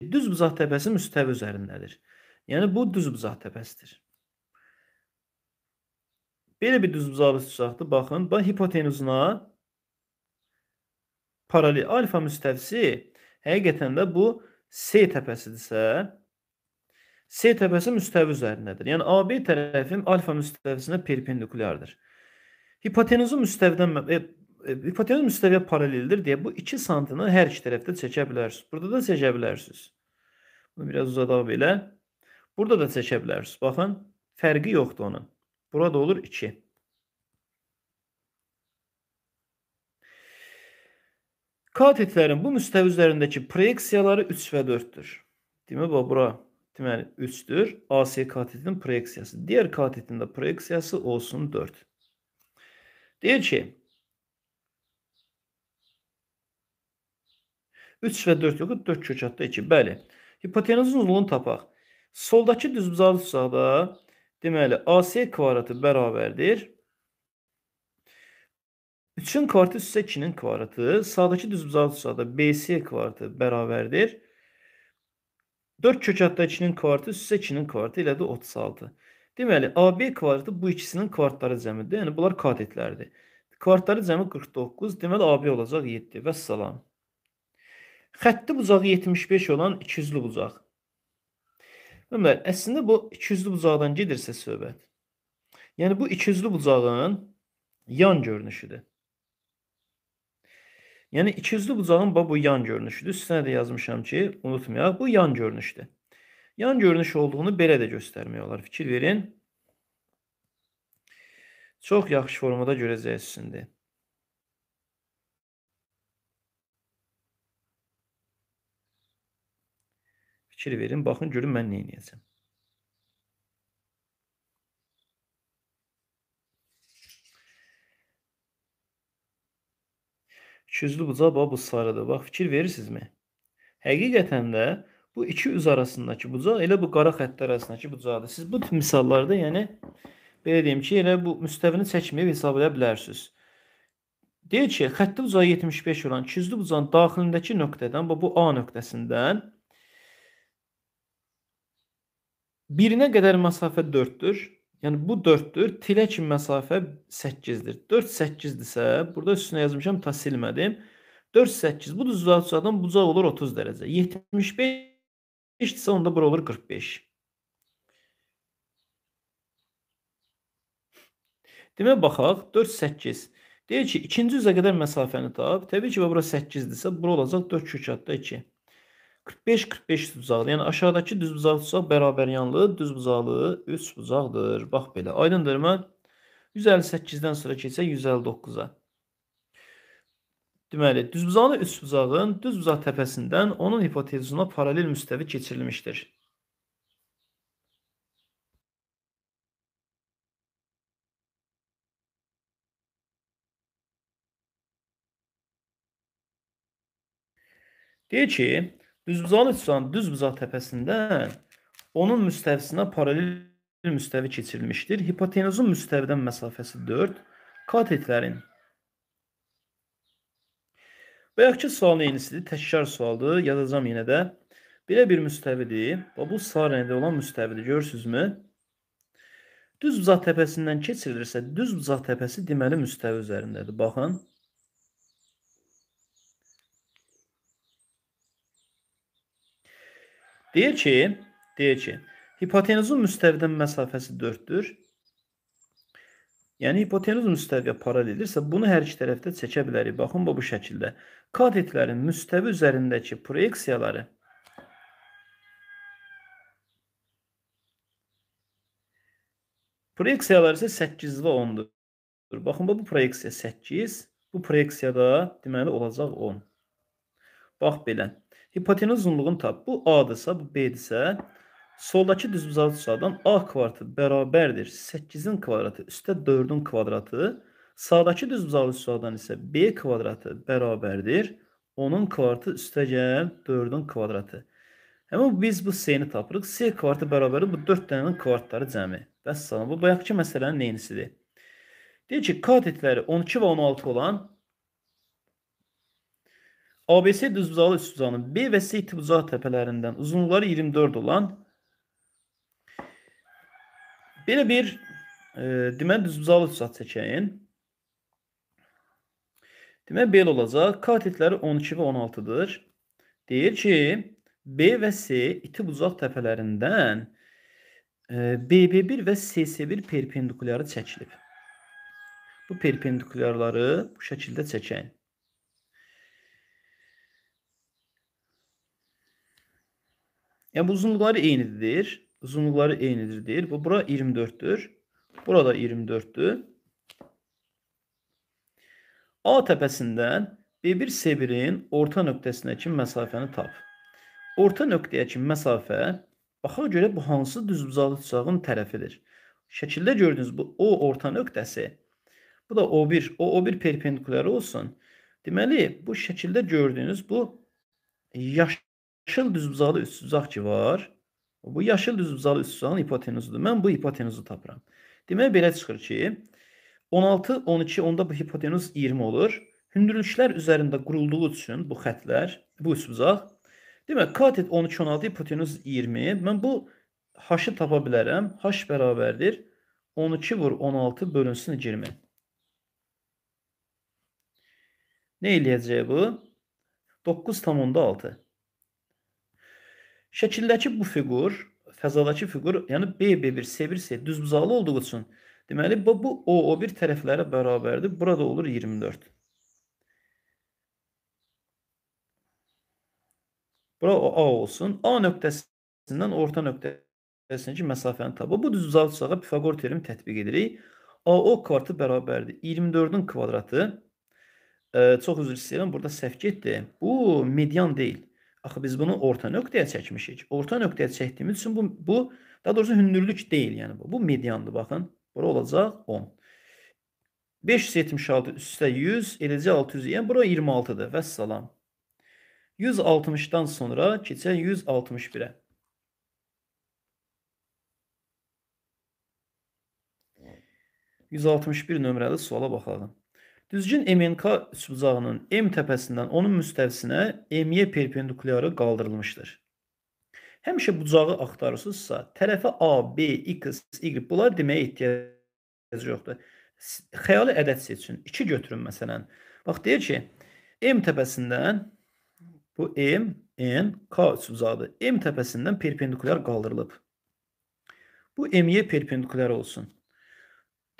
Düz buzaq təpəsi müstəvi üzərindədir. Yəni bu düz buzaq təpəsidir. Belə bir düz buzaqlı tuzaqdır. Baxın, bax hipotenuzuna paralel alfa müstəvisi həqiqətən də bu C təpəsidirsə, C təpəsi müstəvi üzərindədir. Yəni AB tərəfim alfa müstəvisinə perpendikulyardır. Hipotenuzun müstəvidən e, E, hipotenüs müstəviyə paraleldir deyə bu 2 santını hər iki tərəfdə çəkə bilərsiniz. Burada da çəkə bilərsiniz. Bunu biraz uzadaq belə. Burada da çəkə bilərsiniz. Baxın, fərqi yoxdur onun. Burada olur 2. Katetlərin bu müstəvi üzərindəki proyeksiyaları 3 və 4-dür. Demək bu bura deməli yəni 3-dür. AC katetinin proyeksiyası. Digər katetin də proyeksiyası olsun 4. Deyir ki, 3 və 4 yoxdur, 4 kök hətta 2. Bəli. Hipotenuzun uzunluğunu tapaq. Soldakı düzbucaqlı uzaqda deməli AC kvadratı bərabərdir 3-ün kvartı üstə 2-nin kvartı, sağdakı düzbucaqlı uzaqda BC kvadratı bərabərdir 4 kök hətta 2-nin kvartı üstə 2-nin kvartı ilə də 36. Deməli AB kvadratı bu ikisinin kvartları cəmidir. Yəni bunlar katetlərdir. Kvartları cəmi 49, deməli AB olacaq 7 və salam. Xətti bucağı 75 olan ikiyüzlü bucaq. Ömər, əslində bu ikiyüzlü bucaqdan gedirsə söhbət. Yəni bu ikiyüzlü bucağın yan görünüşüdür. Yəni ikiyüzlü bucağın bu yan görünüşüdür. Üstünə də yazmışam ki, unutmayaq, bu yan görünüşdür. Yan görünüş olduğunu belə də göstərmək olar. Fikir verin. Çox yaxşı formada görəcəksiniz indi. fikir verin. Baxın görün mən nə edəcəm. İkiyüzlü bucaq bax bu sarıdır. Bax fikir verirsinizmi? Həqiqətən də bu iki üz arasındakı bucaq elə bu qara xəttlər arasındakı bucaqdır. Siz bu tip misallarda, yəni belə deyim ki, elə bu müstəvini çəkməyib hesablaya bilərsiniz. Deyir ki, xətti bucağı 75 olan ikiyüzlü bucağın daxilindəki nöqtədən, bu A nöqtəsindən 1-nə qədər məsafə 4-dür. Yəni bu 4-dür. Tilə kimi məsafə 8-dir. 4 8-dirsə, burada üstünə yazmışam, ta silmədim. 4 8. Bu düzlüyə uzadan bucaq olur 30 dərəcə. 75 isə onda bura olur 45. Demə baxaq, 4 8. Deyir ki, ikinci üzə qədər məsafəni tap. Təbii ki, bura 8-dirsə, bura olacaq 4 kök 2. 45-45 düzbucaqlı. Yəni aşağıdakı düzbucaqlı bucaq bərabəryanlı düzbucaqlı 3 bucaqdır. Bax belə. Aydındırmı? 158-dən sonra keçsək 159-a. Deməli, düzbucaqlı üç bucağın düzbucaq təpəsindən onun hipotenuzuna paralel müstəvi keçirilmişdir. Deyir ki, Düzbucaqlı Tüsan düzbucaq təpəsindən onun müstəvisinə paralel müstəvi keçirilmişdir. Hipotenuzun müstəvidən məsafəsi 4, katetlərin Bayaqki sualın yenisidir, təkrar sualdır. Yazacağam yenə də. Belə bir müstəvidir və bu sarənədə olan müstəvidir. Görürsünüzmü? Düz bucaq təpəsindən keçirilirsə, düz bucaq təpəsi deməli müstəvi üzərindədir. Baxın. Deyir ki, deyir ki, hipotenuzun müstəvidən məsafəsi 4-dür. Yəni hipotenuz müstəviyə paraleldirsə, bunu hər iki tərəfdə çəkə bilərik. Baxın bu bu şəkildə. Katetlərin müstəvi üzərindəki proyeksiyaları Proyeksiyalar isə 8 və 10-dur. Baxın bu proyeksiya 8, bu proyeksiyada deməli olacaq 10. Bax belə. Hipotenuz uzunluğunu tap. Bu A-dırsa, bu B-dirsə, soldakı düzbucaqlı susadan A kvartı bərabərdir 8-in kvadratı üstə 4-ün kvadratı. Sağdakı düzbucaqlı susadan isə B kvadratı bərabərdir 10-un kvartı üstə gəl 4-ün kvadratı. Həmin biz bu C-ni tapırıq. C kvartı bərabərdir bu 4 dənənin kvartları cəmi. Bəs salam, bu bayaqki məsələnin neynisidir? Deyir ki, katetləri 12 və 16 olan ABS düzbucağı üst bucağının B və C tip bucaq təpələrindən uzunluqları 24 olan belə bir e, deməli düzbucaqlı üst çəkəyin. Deməli belə olacaq. Katetləri 12 və 16-dır. Deyir ki, B və C iti bucaq təpələrindən e, BB1 və CC1 perpendikulyarı çəkilib. Bu perpendikulyarları bu şəkildə çəkəyin. Yəni bu uzunluqları eynidir. Uzunluqları eynidir deyir. Bu bura 24-dür. Burada 24-dür. A təpəsindən B1 C1-in orta nöqtəsinə kimi məsafəni tap. Orta nöqtəyə kimi məsafə baxaq görə bu hansı düzbucaqlı tüsağın tərəfidir. Şəkildə gördünüz bu O orta nöqtəsi. Bu da O1. O O1 perpendikulyar olsun. Deməli bu şəkildə gördüyünüz bu yaş yaşıl düzbucaqlı üçbucaq ki var, bu yaşıl düzbucaqlı üçbucağın hipotenuzudur. Mən bu hipotenuzu tapıram. Demək belə çıxır ki, 16, 12, onda bu hipotenuz 20 olur. Hündürlüklər üzərində qurulduğu üçün bu xətlər, bu üçbucaq, demək katet 12, 16, hipotenuz 20. Mən bu h-ı tapa bilərəm. h bərabərdir 12 vur 16 bölünsün 20. Nə eləyəcək bu? 9,6. Şəkildəki bu fiqur, fəzadakı fiqur, yəni B1, C1, düz buzaqlı olduğu üçün deməli bu, bu O, O1 tərəfləri bərabərdir. Burada olur 24. Bura o A olsun. A nöqtəsindən orta nöqtəsindəki məsafəni tapıb bu düzbucaqlı buzağa Pifaqor terimi tətbiq edirik. AO kvartı bərabərdir 24-ün kvadratı. Ə, çox üzr istəyirəm, burada səhv getdi. Bu median deyil. Axı biz bunu orta nöqtəyə çəkmişik. Orta nöqtəyə çəkdiyimiz üçün bu, bu daha doğrusu hündürlük deyil. Yəni bu, bu mediandır baxın. Bura olacaq 10. 576 üstə 100, eləcə 600, yəni bura 26-dır. Vəssalam. 160-dan sonra keçək 161-ə. E. 161 nömrəli suala baxalım. Düzgün MNK sübzağının M təpəsindən onun müstəvisinə MY perpendikulyarı qaldırılmışdır. Həmişə bucağı axtarırsınızsa, tərəfi A, B, X, Y bunlar deməyə ehtiyac yoxdur. Xəyali ədəd seçin. 2 götürün məsələn. Bax deyir ki, M təpəsindən bu M, N, K sübzağıdır. M təpəsindən perpendikulyar qaldırılıb. Bu MY perpendikulyar olsun.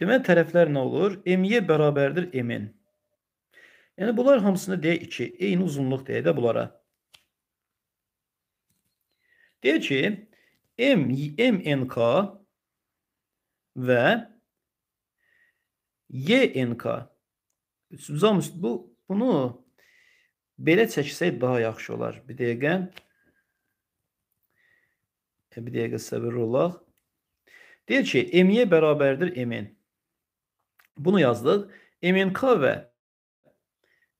Deməli tərəflər nə olur? M-yə bərabərdir M-in. Yəni bunlar hamısını deyək 2. Eyni uzunluq deyək də bunlara. Deyək ki, M, MNK və YNK. Üstümüz bu, bunu belə çəksək daha yaxşı olar. Bir dəqiqə. E, bir dəqiqə səbirli olaq. Deyək ki, M-yə bərabərdir M-in. Bunu yazdıq. MNK və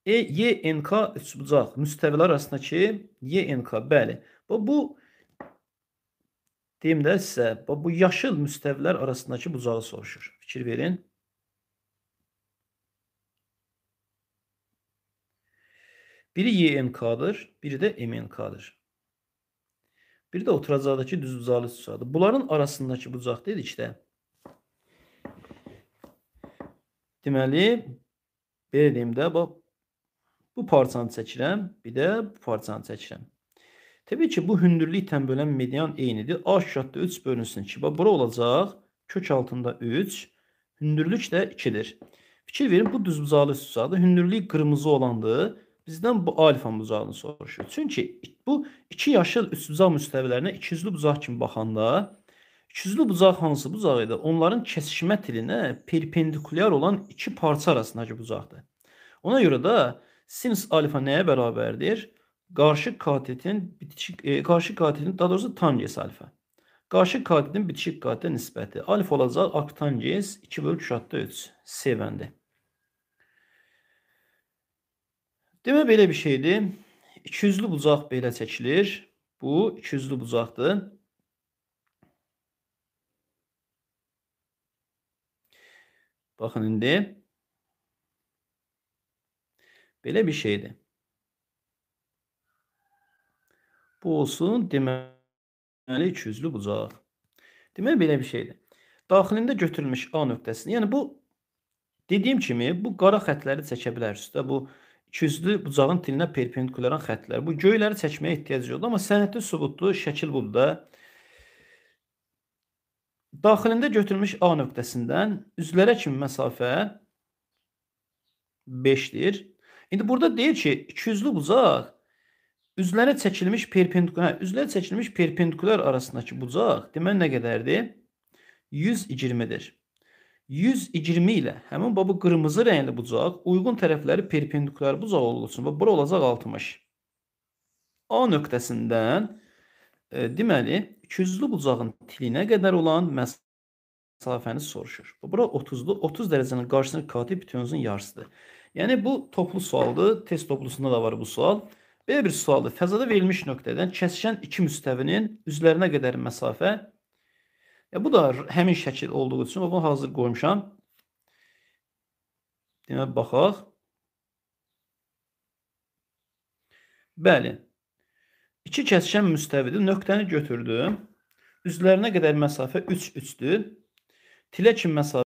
e YNK üçbucaq müstəvilər arasındakı YNK, bəli. Bu, bu deyim də sizə, bu, bu yaşıl müstəvilər arasındakı bucağı soruşur. Fikir verin. Biri YNK'dır, biri də MNK'dır. Biri də oturacaqdakı düz bucaqlı bucaqdır. Bunların arasındakı bucaq dedik də. Deməli, belə deyim də, bax bu parçanı çəkirəm, bir də bu parçanı çəkirəm. Təbii ki, bu hündürlükdən bölən median eynidir. A şiratda 3 bölünsün ki, bax bura olacaq kök altında 3, hündürlük də 2-dir. Fikir verin, bu düzbucaqlı üstbucaqdır. Hündürlük qırmızı olandır. Bizdən bu alfa bucağını soruşur. Çünki bu iki yaşıl üstbucaq müstəvilərinə ikiyüzlü bucaq kimi baxanda İkiyüzlü bucaq hansı bucaq idi? Onların kəsişmə tilinə perpendikulyar olan iki parça arasındakı bucaqdır. Ona görə də sinus alfa nəyə bərabərdir? Qarşı katetin bitişik e, qarşı katetin daha doğrusu tangens alfa. Qarşı katetin bitişik katetə nisbəti alfa olacaq aktangens 2 bölü 3 adda 3 sevəndi. Demə belə bir şeydir. İkiyüzlü bucaq belə çəkilir. Bu ikiyüzlü bucaqdır. Baxın indi. Belə bir şeydir. Bu olsun deməli ikiyüzlü bucaq. Demək belə bir şeydir. Daxilində götürülmüş A nöqtəsini, yəni bu dediyim kimi bu qara xətləri çəkə bilərsiniz də bu ikiyüzlü bucağın tilinə perpendikularan xətlər. Bu göyləri çəkməyə ehtiyac yoxdur, amma sənəddə sübutlu şəkil budur da. Daxilində götürülmüş A nöqtəsindən üzlərə kimi məsafə 5-dir. İndi burada deyir ki, ikiyüzlü bucaq üzlərə çəkilmiş perpendikulyar, hə, üzlərə çəkilmiş perpendikulyar arasındakı bucaq deməli nə qədərdir? 120-dir. 120 ilə həmin bu qırmızı rəngli bucaq uyğun tərəfləri perpendikulyar bucaq olduğu üçün bura olacaq 60. A nöqtəsindən deməli, ikiyüzlü bucağın tilinə qədər olan məsafəni soruşur. Bura 30-lu 30 dərəcənin qarşısındakı kati bütövrünün yarısıdır. Yəni bu toplu sualdır. Test toplusunda da var bu sual. Belə bir sualdır. Fəzada verilmiş nöqtədən kəsişən iki müstəvinin üzlərinə qədər məsafə. Ya bu da həmin şəkil olduğu üçün bunu hazır qoymuşam. Deməli baxaq. Bəli. İki kəsişən müstəvidi nöqtəni götürdüm. Üzlərinə qədər məsafə 3-3-dür. Tilə kimi məsafə